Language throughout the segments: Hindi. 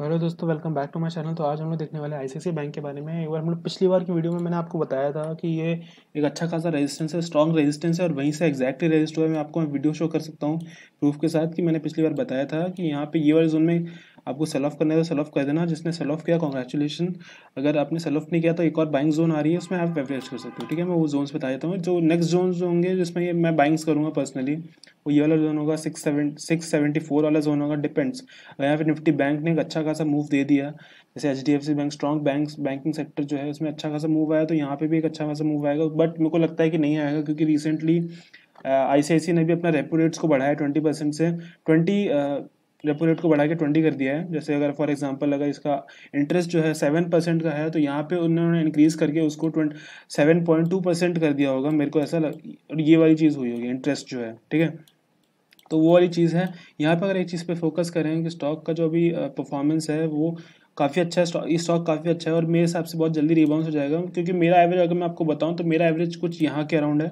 हेलो दोस्तों welcome back to my channel तो आज हम लोग देखने वाले आईसीआईसी बैंक के बारे में एक बार हम लोग पिछली बार की वीडियो में मैंने आपको बताया था कि ये एक अच्छा खासा रेजिस्टेंस है स्ट्रॉन्ग रेजिस्टेंस है और वहीं से एक्जैक्टली रेजिस्ट हुआ है मैं आपको वीडियो शो कर सकता हूँ प्रूफ के साथ कि मैंने पिछली बार बताया था कि यहाँ पे ये वाले जोन में आपको सेल ऑफ करना है तो सेल ऑफ कर देना जिसने सेल ऑफ किया कॉन्ग्रेचुलेशन अगर आपने सेल ऑफ नहीं किया तो एक और बाइंग जोन आ रही है उसमें आप एवरेज कर सकते हो ठीक है मैं वो जोन्स बता देता हूँ जो नेक्स्ट जोन जो होंगे जिसमें ये मैं बाइंग्स करूँगा पर्सनली वो ये वाला जोन होगा six seven six seventy four वाला जोन होगा डिपेंड्स अगर यहाँ पे निफ्टी बैंक ने एक अच्छा खासा मूव दे दिया जैसे H D F C bank strong bank banking sector जो है उसमें अच्छा खासा मूव आया तो यहाँ पे भी एक अच्छा खासा मूव आएगा बट मेरे को लगता है कि नहीं आएगा क्योंकि रिसेंटली आई आई सी सी ने भी अपना रेपो रेट्स को बढ़ाया ट्वेंटी परसेंट से ट्वेंटी रेपो रेट को बढ़ा के ट्वेंटी कर दिया है जैसे अगर फॉर एग्जांपल अगर इसका इंटरेस्ट जो है सेवन परसेंट का है तो यहाँ पे उन्होंने इंक्रीज़ करके उसको twenty seven point two percent कर दिया होगा मेरे को ऐसा लग ये वाली चीज़ हुई होगी इंटरेस्ट जो है ठीक है तो वो वाली चीज़ है यहाँ पर अगर एक चीज़ पे फोकस करें कि स्टॉक का जो अभी परफॉर्मेंस है वो काफ़ी अच्छा है ये स्टॉक काफ़ी अच्छा है और मेरे हिसाब से बहुत जल्दी रिबाउंस हो जाएगा क्योंकि मेरा एवरेज अगर मैं आपको बताऊँ तो मेरा एवरेज कुछ यहाँ के अराउंड है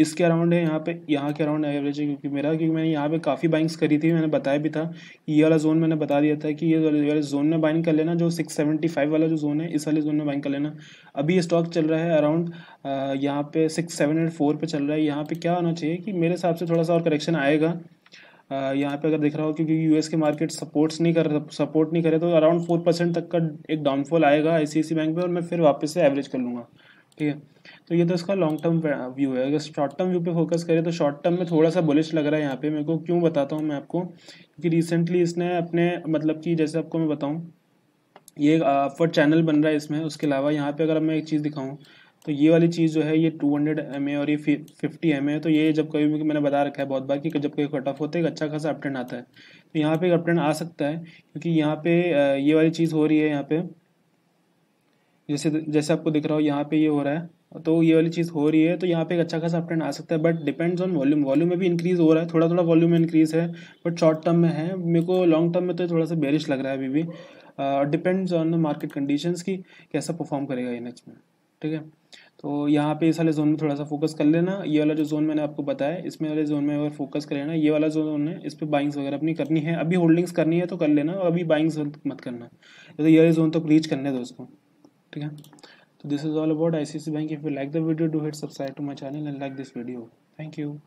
इसके अराउंड है यहाँ पे यहाँ के अराउंड एवरेज है क्योंकि मेरा क्योंकि मैंने यहाँ पे काफ़ी बाइंग्स करी थी मैंने बताया भी था कि ये वाला जोन मैंने बता दिया था कि ये वाले जोन में बाइंग कर लेना जो सिक्स सेवेंटी फाइव वाला जो जोन है इस वाले जोन में बाइंग कर लेना अभी ये स्टॉक चल रहा है अराउंड यहाँ पे सिक्स सेवन एट फोर पर चल रहा है यहाँ पर क्या होना चाहिए कि मेरे हिसाब से थोड़ा सा और करेक्शन आएगा यहाँ पे अगर देख रहा हो क्योंकि यूएस के मार्केट सपोर्ट्स नहीं कर सपोर्ट नहीं करे तो अराउंड फोर परसेंट तक का एक डाउनफॉल आएगा आई सी बैंक में और मैं फिर वापस से एवरेज कर लूँगा ठीक है तो ये तो इसका लॉन्ग टर्म व्यू है अगर शॉर्ट टर्म व्यू पे फोकस करें तो शॉर्ट टर्म में थोड़ा सा बुलिश लग रहा है यहाँ पे मेरे को क्यों बताता हूँ मैं आपको क्योंकि रिसेंटली इसने अपने मतलब कि जैसे आपको मैं बताऊँ ये अपवर्ड चैनल बन रहा है इसमें उसके अलावा यहाँ पे अगर मैं एक चीज़ दिखाऊँ तो ये वाली चीज़ जो है ये टू हंड्रेड एम और ये फिफ्टी एम ए तो ये जब कभी भी मैंने बता रखा है बहुत बार कि जब कभी कट ऑफ होता है एक अच्छा खासा अपटेंड आता है तो यहाँ पे एक अपटेंड आ सकता है क्योंकि यहाँ पे ये वाली चीज़ हो रही है यहाँ पे जैसे जैसे आपको दिख रहा हो यहाँ पे ये हो रहा है तो ये वाली चीज़ हो रही है तो यहाँ पे एक अच्छा खासा अपटेंड आ सकता है but depends on volume volume में भी इंक्रीज़ हो रहा है थोड़ा थोड़ा वॉल्यूम में इंक्रीज़ है बट शॉर्ट टर्म में है मेरे को लॉन्ग टर्म में तो थोड़ा सा बेरिश लग रहा है अभी भी डिपेंड्स ऑन मार्केट कंडीशंस की कैसा परफॉर्म करेगा ये नेक्स्ट में ठीक है तो यहाँ पे इस वाले जोन में थोड़ा सा फोकस कर लेना ये वाला जो जोन मैंने आपको बताया इसमें वाले जोन में अगर फोकस कर लेना ये वाला जो जोन है इस पर बाइंग्स वगैरह अपनी करनी है अभी होल्डिंग्स करनी है तो कर लेना और अभी बाइंग्स मत करना तो ये वाले जोन तक तो रीच करना है दोस्तों ठीक है तो this is all about I C C bank if you like the video do hit subscribe to my channel and like this video thank you